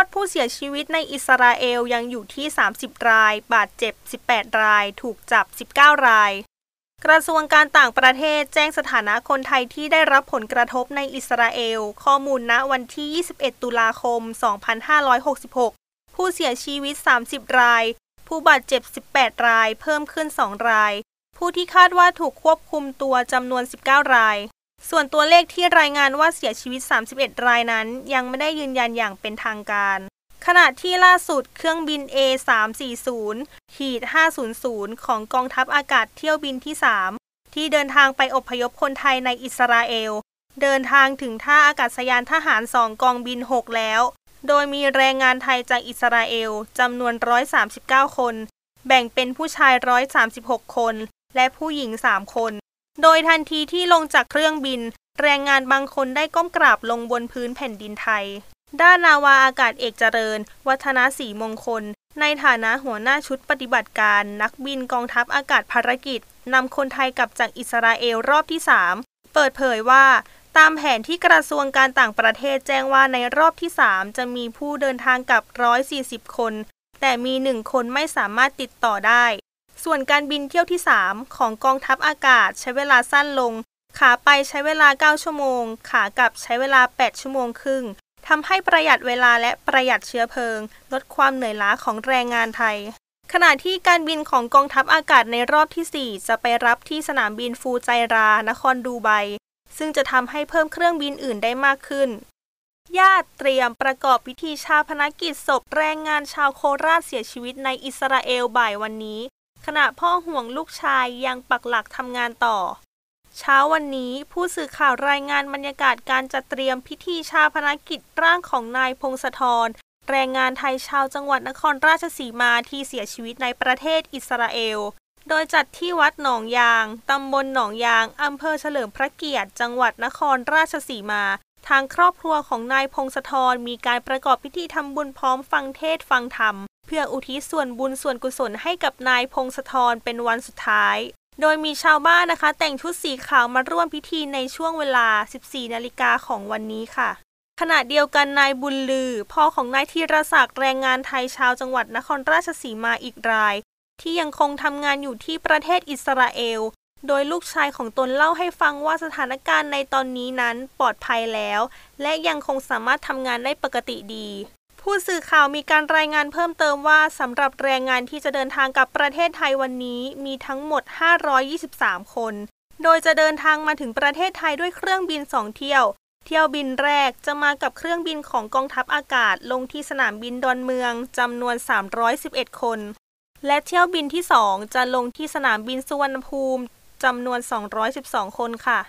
อดผู้เสียชีวิตในอิสราเอลยังอยู่ที่ 30 ราย บาดเจ็บ 18 ราย ถูกจับ 19 ราย กระทรวงการต่างประเทศแจ้งสถานะคนไทยที่ได้รับผลกระทบในอิสราเอล ข้อมูลณวันที่ 21 ตุลาคม 2566 ผู้เสียชีวิต 30 ราย ผู้บาดเจ็บ 18 ราย เพิ่มขึ้น 2 ราย ผู้ที่คาดว่าถูกควบคุมตัวจำนวน 19 รายส่วนตัวเลขที่รายงานว่าเสียชีวิต 31 รายนั้นยังไม่ได้ยืนยันอย่างเป็นทางการ ขณะที่ล่าสุดเครื่องบิน A340-500 ของกองทัพอากาศเที่ยวบินที่ 3 ที่เดินทางไปอพยพคนไทยในอิสราเอล เดินทางถึงท่าอากาศยานทหาร 2 กองบิน 6 แล้ว โดยมีแรงงานไทยจากอิสราเอลจำนวน 139 คน แบ่งเป็นผู้ชาย 136 คน และผู้หญิง 3 คนโดยทันทีที่ลงจากเครื่องบิน แรงงานบางคนได้ก้มกราบลงบนพื้นแผ่นดินไทย ด้านนาวาอากาศเอกเจริญ วัฒนาศรีมงคล ในฐานะหัวหน้าชุดปฏิบัติการ นักบินกองทัพอากาศภารกิจนำคนไทยกลับจากอิสราเอลรอบที่ 3 เปิดเผยว่า ตามแผนที่กระทรวงการต่างประเทศแจ้งว่าในรอบที่ 3 จะมีผู้เดินทางกับ 140 คน แต่มี1คนไม่สามารถติดต่อได้ส่วนการบินเที่ยวที่ 3 ของกองทัพอากาศใช้เวลาสั้นลง ขาไปใช้เวลา 9 ชั่วโมง ขากลับใช้เวลา 8 ชั่วโมงครึ่งทำให้ประหยัดเวลาและประหยัดเชื้อเพลิง ลดความเหนื่อยล้าของแรงงานไทย ขณะที่การบินของกองทัพอากาศในรอบที่ 4 จะไปรับที่สนามบินฟูใจรา นครดูไบ ซึ่งจะทำให้เพิ่มเครื่องบินอื่นได้มากขึ้น ญาติเตรียมประกอบพิธีชาพนกิจศพแรงงานชาวโคราชเสียชีวิตในอิสราเอลบ่ายวันนี้ขณะพ่อห่วงลูกชายยังปักหลักทำงานต่อ เช้าวันนี้ผู้สื่อข่าวรายงานบรรยากาศการจัดเตรียมพิธีชาพนกิจร่างของนายพงศธรแรงงานไทยชาวจังหวัดนครราชสีมาที่เสียชีวิตในประเทศอิสราเอลโดยจัดที่วัดหนองยาง ตำบลหนองยางอำเภอเฉลิมพระเกียรติ จังหวัดนครราชสีมา ทางครอบครัวของนายพงศธรมีการประกอบพิธีทำบุญพร้อมฟังเทศฟังธรรมพื่ออุทิศส่วนบุญส่วนกุศลให้กับนายพงศธรเป็นวันสุดท้าย โดยมีชาวบ้านนะคะแต่งชุดสีขาวมาร่วมพิธีในช่วงเวลา 14 นาฬิกาของวันนี้ค่ะ ขณะเดียวกันนายบุญลือ พ่อของนายธีรศักดิ์แรงงานไทยชาวจังหวัดนครราชสีมาอีกราย ที่ยังคงทำงานอยู่ที่ประเทศอิสราเอล โดยลูกชายของตนเล่าให้ฟังว่าสถานการณ์ในตอนนี้นั้นปลอดภัยแล้ว และยังคงสามารถทำงานได้ปกติดีผู้สื่อข่าวมีการรายงานเพิ่มเติมว่าสำหรับแรงงานที่จะเดินทางกับประเทศไทยวันนี้มีทั้งหมด 523 คน โดยจะเดินทางมาถึงประเทศไทยด้วยเครื่องบินสองเที่ยว เที่ยวบินแรกจะมากับเครื่องบินของกองทัพอากาศลงที่สนามบินดอนเมืองจำนวน 311 คน และเที่ยวบินที่ 2 จะลงที่สนามบินสุวรรณภูมิจำนวน 212 คนค่ะ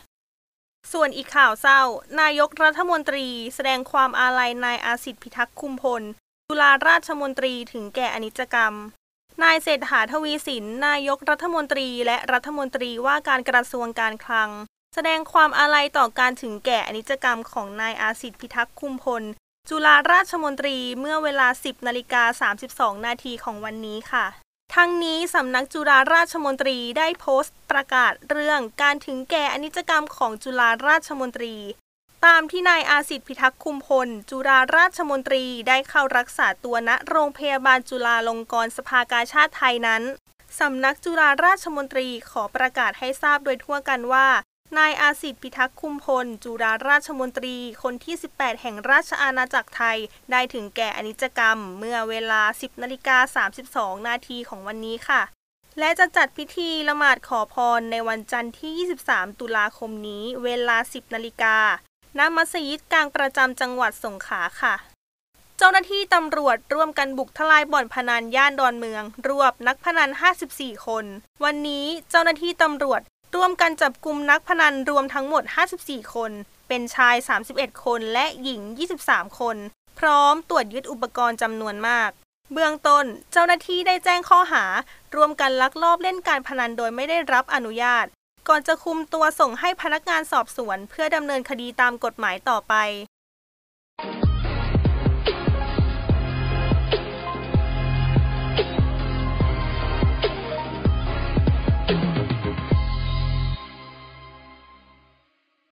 ส่วนอีกข่าวเศร้า นายกรัฐมนตรี แสดงความอาลัยนายอาสิทธิพิทักษ์คุมพล จุฬาราชมนตรีถึงแก่อนิจกรรม นายเศรษฐาทวีสินนายกรัฐมนตรีและรัฐมนตรีว่าการกระทรวงการคลัง แสดงความอาลัยต่อการถึงแก่อนิจกรรมของนายอาสิทธิพิทักษ์คุมพล จุฬาราชมนตรีเมื่อเวลา10นาฬิกา32นาทีของวันนี้ค่ะทั้งนี้สำนักจุฬาราชมนตรีได้โพสต์ประกาศเรื่องการถึงแก่อนิจกรรมของจุฬาราชมนตรี ตามที่นายอาสิทธิพิทักษ์คุมพล จุฬาราชมนตรีได้เข้ารักษาตัวณโรงพยาบาลจุฬาลงกรณ์สภากาชาติไทยนั้น สำนักจุฬาราชมนตรีขอประกาศให้ทราบโดยทั่วกันว่านายอาสิทธิพิทักษ์คุมพล จุฬาราชมนตรี คนที่ 18 แห่งราชอาณาจักรไทย ได้ถึงแก่อนิจกรรม เมื่อเวลา 10นาฬิกา32 นาทีของวันนี้ค่ะ และจะจัดพิธีละหมาดขอพรในวันจันทร์ที่ 23 ตุลาคมนี้เวลา 10นาฬิกาณมัสยิดกลางประจำจังหวัดสงขลาค่ะ เจ้าหน้าที่ตำรวจร่วมกันบุกทลายบ่อนพนันย่านดอนเมือง รวบนักพนัน54 คน วันนี้เจ้าหน้าที่ตำรวจร่วมกันจับกลุ่มนักพนันรวมทั้งหมด 54 คน เป็นชาย 31 คนและหญิง 23 คน พร้อมตรวจยึดอุปกรณ์จำนวนมาก เบื้องต้นเจ้าหน้าที่ได้แจ้งข้อหา ร่วมกันลักลอบเล่นการพนันโดยไม่ได้รับอนุญาต ก่อนจะคุมตัวส่งให้พนักงานสอบสวน เพื่อดำเนินคดีตามกฎหมายต่อไป